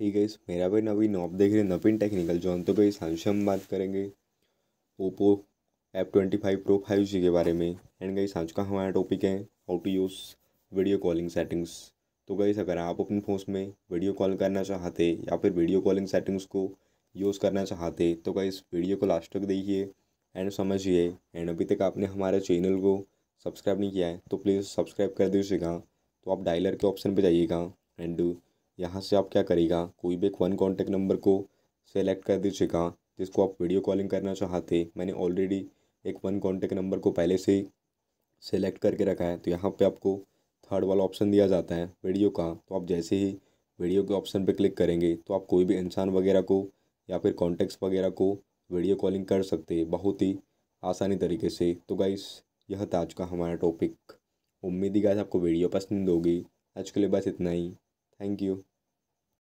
है इस मेरा भाई नवीन आप देख रहे हैं नवीन टेक्निकल जॉन तो भाई सांशु हम बात करेंगे Oppo F twenty five pro five G के बारे में एंड गई आज का हमारा टॉपिक है how to use video calling settings तो गई अगर आप अपने फ़ोन में वीडियो कॉल करना चाहते या फिर वीडियो कॉलिंग सेटिंग्स को यूज़ करना चाहते तो गई वीडियो को लास्ट तक देखिए एंड समझिए एंड अभी तक आपने हमारे चैनल को सब्सक्राइब नहीं किया है तो प्लीज़ सब्सक्राइब कर दीजिएगा तो आप डायलर के ऑप्शन पर जाइएगा एंड यहाँ से आप क्या करेगा कोई भी एक वन कॉन्टैक्ट नंबर को सेलेक्ट कर दीजिएगा जिसको आप वीडियो कॉलिंग करना चाहते मैंने ऑलरेडी एक वन कॉन्टैक्ट नंबर को पहले से सेलेक्ट करके रखा है तो यहाँ पे आपको थर्ड वाला ऑप्शन दिया जाता है वीडियो का तो आप जैसे ही वीडियो के ऑप्शन पर क्लिक करेंगे तो आप कोई भी इंसान वगैरह को या फिर कॉन्टैक्ट्स वगैरह को वीडियो कॉलिंग कर सकते बहुत ही आसानी तरीके से तो गाइस यह था आज का हमारा टॉपिक उम्मीद ही गाइस आपको वीडियो पसंद होगी आज के लिए बस इतना ही Thank you.